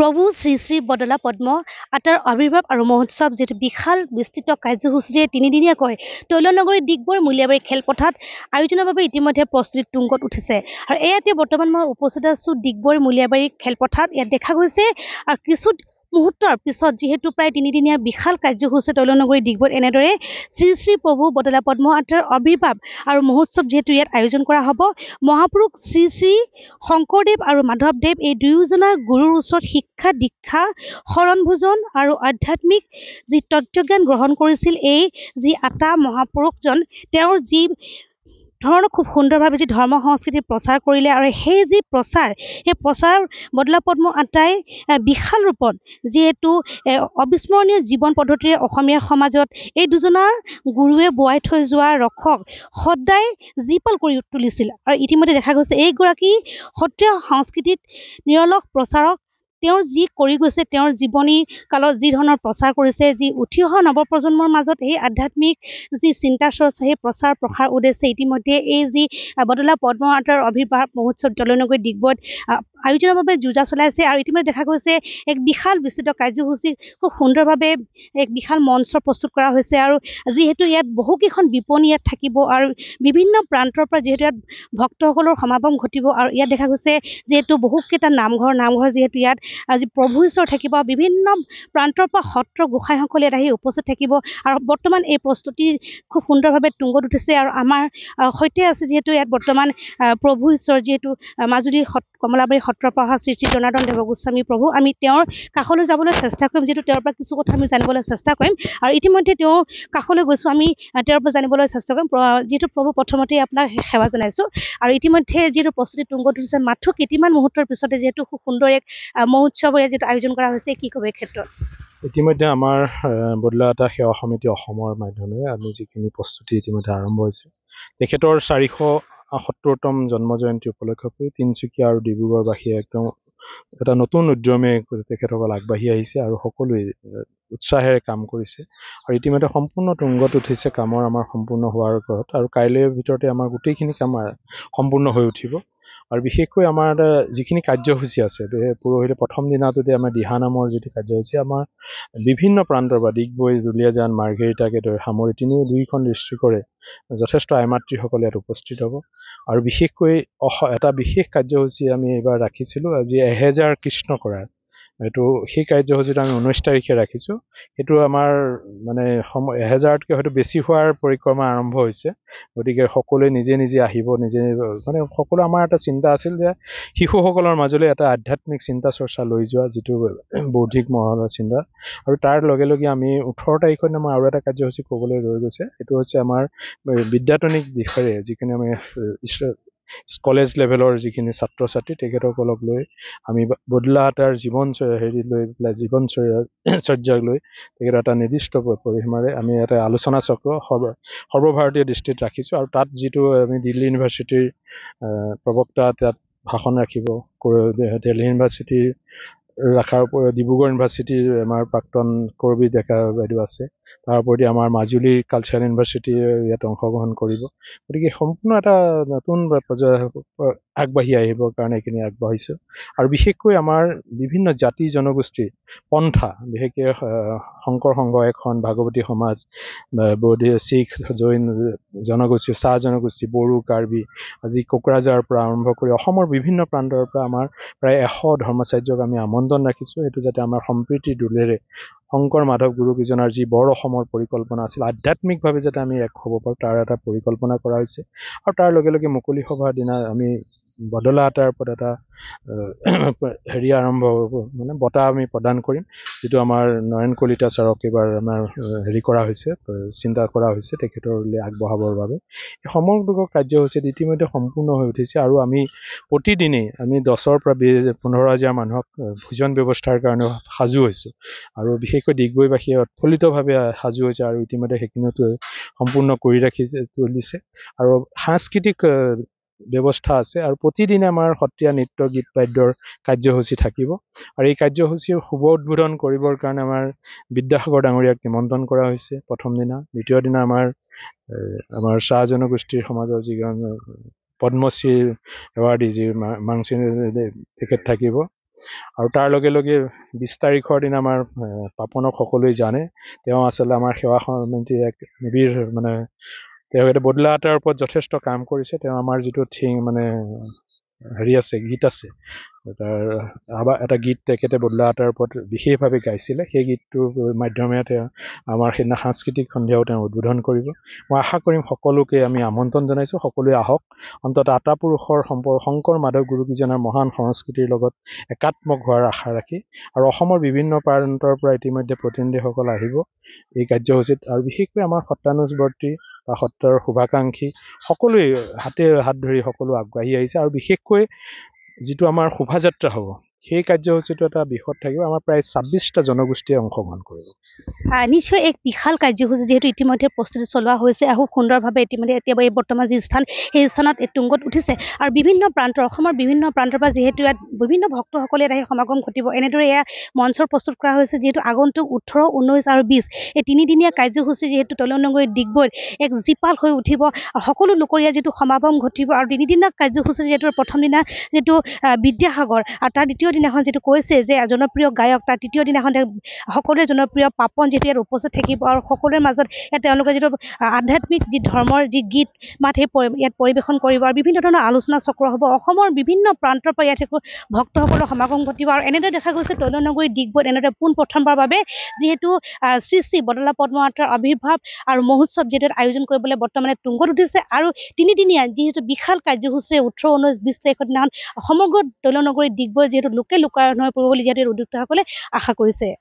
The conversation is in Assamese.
প্ৰভু শ্ৰী শ্ৰী বদলা পদ্ম আটাৰ আৱিৰ্ভাৱ আৰু মহোৎসৱ যিটো বিশাল বিস্তৃত কাৰ্যসূচীৰে তিনিদিনীয়াকৈ তৈলনগৰী ডিগবৰ মূলীয়াবাৰী খেলপথাৰত আয়োজনৰ বাবে ইতিমধ্যে প্ৰস্তুতি তুংগত উঠিছে আৰু এয়া এতিয়া বৰ্তমান মই উপস্থিত আছোঁ ডিগবৈৰ মূলীয়াবাৰী খেলপথাৰত ইয়াত দেখা গৈছে আৰু কিছু মুহূৰ্তৰ পিছত যিহেতু প্ৰায় তিনিদিনীয়া বিশাল কাৰ্যসূচী তৈলনগৰী ডিগবৈত এনেদৰে শ্ৰী শ্ৰী প্ৰভু বদলা পদ্ম আৰ্থৰ আৱিৰ্ভাৱ আৰু মহোৎসৱ যিহেতু ইয়াত আয়োজন কৰা হ'ব মহাপুৰুষ শ্ৰী শ্ৰী শংকৰদেৱ আৰু মাধৱদেৱ এই দুয়োজনাৰ গুৰুৰ ওচৰত শিক্ষা দীক্ষা শৰণ ভোজন আৰু আধ্যাত্মিক যি তত্বজ্ঞান গ্ৰহণ কৰিছিল এই যি আটা মহাপুৰুষজন তেওঁৰ যি ধৰণে খুব সুন্দৰভাৱে যি ধৰ্ম সংস্কৃতি প্ৰচাৰ কৰিলে আৰু সেই যি প্ৰচাৰ সেই প্ৰচাৰ বদলা পদ্ম আটাই বিশাল ৰূপত যিহেতু অবিস্মৰণীয় জীৱন পদ্ধতিৰে অসমীয়া সমাজত এই দুজনা গুৰুৱে বোৱাই থৈ যোৱা ৰসক সদায় জীপাল কৰি তুলিছিল আৰু ইতিমধ্যে দেখা গৈছে এইগৰাকী সত্ৰীয়া সংস্কৃতিত নিৰলস প্ৰচাৰক তেওঁ যি কৰি গৈছে তেওঁৰ জীৱনী কালত যি ধৰণৰ প্ৰচাৰ কৰিছে যি উঠি অহা নৱপ্ৰজন্মৰ মাজত সেই আধ্যাত্মিক যি চিন্তা চৰ্চা সেই প্ৰচাৰ প্ৰসাৰ উদ্দেশ্যে ইতিমধ্যে এই যি বদলা পদ্ম আৰ্তাৰ অভিভাৱ মহোৎসৱ দলনগৈ ডিগবৈত আয়োজনৰ বাবে যুঁজা চলাইছে আৰু ইতিমধ্যে দেখা গৈছে এক বিশাল বিস্তৃত কাৰ্যসূচী খুব সুন্দৰভাৱে এক বিশাল মঞ্চ প্ৰস্তুত কৰা হৈছে আৰু যিহেতু ইয়াত বহুকেইখন বিপণী ইয়াত থাকিব আৰু বিভিন্ন প্ৰান্তৰ পৰা যিহেতু ইয়াত ভক্তসকলৰ সমাগম ঘটিব আৰু ইয়াত দেখা গৈছে যিহেতু বহুকেইটা নামঘৰ নামঘৰ যিহেতু ইয়াত আজি প্ৰভু ঈশ্বৰ থাকিব বিভিন্ন প্ৰান্তৰ পৰা সত্ৰ গোসাঁইসকলে আহি উপস্থিত থাকিব আৰু বৰ্তমান এই প্ৰস্তুতি খুব সুন্দৰভাৱে তুংগত উঠিছে আৰু আমাৰ সৈতে আছে যিহেতু ইয়াত বৰ্তমান প্ৰভু ঈশ্বৰ যিহেতু মাজুলী সত্ৰ কমলাবাৰী সত্ৰৰ পৰা অহা শ্ৰী শ্ৰী জনাৰ্দন দেৱগোস্বামী প্ৰভু আমি তেওঁৰ কাষলৈ যাবলৈ চেষ্টা কৰিম যিহেতু তেওঁৰ পৰা কিছু কথা আমি জানিবলৈ চেষ্টা কৰিম আৰু ইতিমধ্যে তেওঁ কাষলৈ গৈছোঁ আমি তেওঁৰ পৰা জানিবলৈ চেষ্টা কৰিম যিহেতু প্ৰভু প্ৰথমতেই আপোনাক সেৱা জনাইছোঁ আৰু ইতিমধ্যে যিহেতু প্ৰস্তুতি তুংগত উঠিছে মাথো কেইটিমান মুহূৰ্তৰ পিছতে যিহেতু খুব সুন্দৰ এক মহোৎসৱ যিটো আয়োজন কৰা হৈছে কি ক'ব ক্ষেত্ৰত ইতিমধ্যে আমাৰ বদলা এটা সেৱা সমিতি অসমৰ মাধ্যমেৰে আমি যিখিনি প্ৰস্তুতি ইতিমধ্যে আৰম্ভ হৈছে তেখেতৰ চাৰিশ সত্তৰতম জন্ম জয়ন্তী উপলক্ষে কৰি তিনিচুকীয়া আৰু ডিব্ৰুগড়বাসীয়ে একদম এটা নতুন উদ্যমে তেখেতসকল আগবাঢ়ি আহিছে আৰু সকলোৱে উৎসাহেৰে কাম কৰিছে আৰু ইতিমধ্যে সম্পূৰ্ণ তুংগত উঠিছে কামৰ আমাৰ সম্পূৰ্ণ হোৱাৰ ওপৰত আৰু কাইলৈৰ ভিতৰতে আমাৰ গোটেইখিনি কাম সম্পূৰ্ণ হৈ উঠিব আৰু বিশেষকৈ আমাৰ যিখিনি কাৰ্যসূচী আছে পৰহিলৈ প্ৰথম দিনা যদি আমাৰ নামৰ যিটো কাৰ্যসূচী আমাৰ বিভিন্ন প্ৰান্তৰ পৰা ডিগবৈ দুলীয়াজান মাৰ্ঘেৰিটাকে ধৰি সামৰি তিনিও দুয়োখন ডিষ্ট্ৰিক্টৰে যথেষ্ট আইমাতৃসকলে ইয়াত উপস্থিত হ'ব আৰু বিশেষকৈ অস এটা বিশেষ কাৰ্যসূচী আমি এইবাৰ ৰাখিছিলোঁ আজি এহেজাৰ কৃষ্ণ কৰাৰ এইটো সেই কাৰ্যসূচীটো আমি ঊনৈছ তাৰিখে ৰাখিছোঁ সেইটো আমাৰ মানে সম এহেজাৰতকৈ হয়তো বেছি হোৱাৰ পৰিক্ৰমা আৰম্ভ হৈছে গতিকে সকলোৱে নিজে নিজে আহিব নিজে মানে সকলো আমাৰ এটা চিন্তা আছিল যে শিশুসকলৰ মাজলৈ এটা আধ্যাত্মিক চিন্তা চৰ্চা লৈ যোৱা যিটো বৌদ্ধিক মহলৰ চিন্তা আৰু তাৰ লগে লগে আমি ওঠৰ তাৰিখৰ দিনা আমাৰ আৰু এটা কাৰ্যসূচী ক'বলৈ ৰৈ গৈছে সেইটো হৈছে আমাৰ বিদ্যাতনিক দিশেৰে যিখিনি আমি কলেজ লেভেলৰ যিখিনি ছাত্ৰ ছাত্ৰী তেখেতসকলক লৈ আমি বদলা এটাৰ জীৱন হেৰি লৈ পেলাই জীৱন জীৱনচৰ্যাক লৈ তেখেতৰ এটা নিৰ্দিষ্ট পৰিসীমাৰে আমি এটা আলোচনা চক্ৰ সৰ্ব সৰ্বভাৰতীয় দৃষ্টিত ৰাখিছোঁ আৰু তাত যিটো আমি দিল্লী ইউনিভাৰ্চিটিৰ প্ৰবক্তা তাত ভাষণ ৰাখিব দিল্লী ইউনিভাৰ্চিটিৰ ৰাখাৰ উপৰিও ডিব্ৰুগড় ইউনিভাৰ্চিটিৰ আমাৰ প্ৰাক্তন কৰবী ডেকা বাইদেউ আছে তাৰ ওপৰেদি আমাৰ মাজুলী কালচাৰেল ইউনিভাৰ্চিটিয়ে ইয়াত অংশগ্ৰহণ কৰিব গতিকে সম্পূৰ্ণ এটা নতুন আগবাঢ়ি আহিবৰ কাৰণে এইখিনি আগবাঢ়িছোঁ আৰু বিশেষকৈ আমাৰ বিভিন্ন জাতি জনগোষ্ঠীৰ পন্থা বিশেষকৈ শংকৰ সংঘ এখন ভাগৱতী সমাজ বৌদ্ধ শিখ জৈন জনগোষ্ঠী চাহ জনগোষ্ঠী বড়ো কাৰ্বি আজি কোকৰাঝাৰৰ পৰা আৰম্ভ কৰি অসমৰ বিভিন্ন প্ৰান্তৰ পৰা আমাৰ প্ৰায় এশ ধৰ্মাচাৰ্যক আমি আমন্ত্ৰণ ৰাখিছোঁ সেইটো যাতে আমাৰ সম্প্ৰীতিৰ দোলেৰে শংকৰ মাধৱ গুৰুকেইজনাৰ যি বৰ অসমৰ পৰিকল্পনা আছিল আধ্যাত্মিকভাৱে যাতে আমি এক হ'ব পাৰোঁ তাৰ এটা পৰিকল্পনা কৰা হৈছে আৰু তাৰ লগে লগে মুকলি সভাৰ দিনা আমি বদলা এটাৰ ওপৰত এটা হেৰি আৰম্ভ হ'ব মানে বঁটা আমি প্ৰদান কৰিম যিটো আমাৰ নয়ন কলিতা ছাৰক এইবাৰ আমাৰ হেৰি কৰা হৈছে চিন্তা কৰা হৈছে তেখেতলৈ আগবঢ়াবৰ বাবে এই সমগ্ৰ কাৰ্যসূচীত ইতিমধ্যে সম্পূৰ্ণ হৈ উঠিছে আৰু আমি প্ৰতিদিনেই আমি দহৰ পৰা বিছ পোন্ধৰ হাজাৰ মানুহক ভোজন ব্যৱস্থাৰ কাৰণে সাজু হৈছোঁ আৰু বিশেষকৈ ডিগবৈবাসীয়ে উৎফুল্লিতভাৱে সাজু হৈছে আৰু ইতিমধ্যে সেইখিনিও সম্পূৰ্ণ কৰি ৰাখিছে তুলিছে আৰু সাংস্কৃতিক ব্যৱস্থা আছে আৰু প্ৰতিদিনে আমাৰ সত্ৰীয়া নৃত্য গীত বাদ্যৰ কাৰ্যসূচী থাকিব আৰু এই কাৰ্যসূচীৰ শুভ উদ্বোধন কৰিবৰ কাৰণে আমাৰ বিদ্যাসাগৰ ডাঙৰীয়াক নিমন্ত্ৰণ কৰা হৈছে প্ৰথম দিনা দ্বিতীয় দিনা আমাৰ আমাৰ চাহ জনগোষ্ঠীৰ সমাজৰ যিগৰ পদ্মশ্ৰী এৱাৰ্ডি যি মাংসী তেখেত থাকিব আৰু তাৰ লগে লগে বিছ তাৰিখৰ দিনা আমাৰ পাপনক সকলোৱে জানে তেওঁ আচলতে আমাৰ সেৱা সমিতিৰ এক নিবিড় মানে তেওঁ তেওঁলোকে বদলা আটাৰ ওপৰত যথেষ্ট কাম কৰিছে তেওঁ আমাৰ যিটো থিং মানে হেৰি আছে গীত আছে তাৰ এটা গীত তেখেতে বদলা আটাৰ ওপৰত বিশেষভাৱে গাইছিলে সেই গীতটোৰ মাধ্যমেৰে তেওঁ আমাৰ সেইদিনা সাংস্কৃতিক সন্ধিয়াও তেওঁ উদ্বোধন কৰিব মই আশা কৰিম সকলোকে আমি আমন্ত্ৰণ জনাইছোঁ সকলোৱে আহক অন্তত আটা পুৰুষৰ সম্পৰ্ক শংকৰ মাধৱ গুৰুকেইজনাৰ মহান সংস্কৃতিৰ লগত একাত্মক হোৱাৰ আশা ৰাখি আৰু অসমৰ বিভিন্ন প্ৰান্তৰ পৰা ইতিমধ্যে প্ৰতিনিধিসকল আহিব এই কাৰ্যসূচীত আৰু বিশেষকৈ আমাৰ সত্যানুষবৰ্তী বা সত্ৰৰ শুভাকাংক্ষী সকলোৱে হাতে হাত ধৰি সকলো আগবাঢ়ি আহিছে আৰু বিশেষকৈ যিটো আমাৰ শোভাযাত্ৰা হ'ব সেই কাৰ্যসূচীটো এটা বিষদ থাকিব আমাৰ প্ৰায় ছাব্বিছটা জনগোষ্ঠীয়ে অংশগ্ৰহণ কৰিব নিশ্চয় এক বিশাল কাৰ্যসূচী যিহেতু ইতিমধ্যে প্ৰস্তুতি চলোৱা হৈছে আৰু সুন্দৰভাৱে ইতিমধ্যে এতিয়া এই বৰ্তমান যি স্থান সেই স্থানত তুংগত উঠিছে আৰু বিভিন্ন প্ৰান্তৰ অসমৰ বিভিন্ন প্ৰান্তৰ পৰা যিহেতু ইয়াত বিভিন্ন ভক্তসকলে ইয়াত আহি সমাগম ঘটিব এনেদৰে এয়া মঞ্চৰ প্ৰস্তুত কৰা হৈছে যিহেতু আগন্তুক ওঠৰ ঊনৈছ আৰু বিছ এই তিনিদিনীয়া কাৰ্যসূচী যিহেতু তলনগৰী ডিগবৈত এক জীপাল হৈ উঠিব আৰু সকলো লোকৰ ইয়াত যিটো সমাগম ঘটিব আৰু তিনিদিনীয়া কাৰ্যসূচী যিহেতু প্ৰথম দিনা যিটো বিদ্যাসাগৰ আৰু তাৰ দ্বিতীয় দ্বিতীয় দিনাখন যিটো কৈছে যে জনপ্ৰিয় গায়ক তাৰ তৃতীয় দিনাখন সকলোৱে জনপ্ৰিয় পাপন যিহেতু ইয়াত উপস্থিত থাকিব আৰু সকলোৰে মাজত ইয়াত তেওঁলোকে যিটো আধ্যাত্মিক যি ধৰ্মৰ যি গীত মাত সেই ইয়াত পৰিৱেশন কৰিব আৰু বিভিন্ন ধৰণৰ আলোচনা চক্ৰ হ'ব অসমৰ বিভিন্ন প্ৰান্তৰ পৰা ইয়াত ভক্তসকলৰ সমাগম ঘটিব আৰু এনেদৰে দেখা গৈছে তৈলনগৰী ডিগবৈত এনেদৰে পোন প্ৰথমবাৰৰ বাবে যিহেতু শ্ৰী শ্ৰী বদলা পদ্মাৰ আৱিৰ্ভাৱ আৰু মহোৎসৱ যিহেতু আয়োজন কৰিবলৈ বৰ্তমানে তুংগত উঠিছে আৰু তিনিদিনীয়া যিহেতু বিশাল কাৰ্যসূচীৰে ওঠৰ ঊনৈছ বিছ তাৰিখৰ দিনাখন সমগ্ৰ তৈলনগৰী ডিগবৈ যিহেতু লোকে লোকায়নৰ পৰিব বুলি যিহেতু উদ্যোক্তাসকলে আশা কৰিছে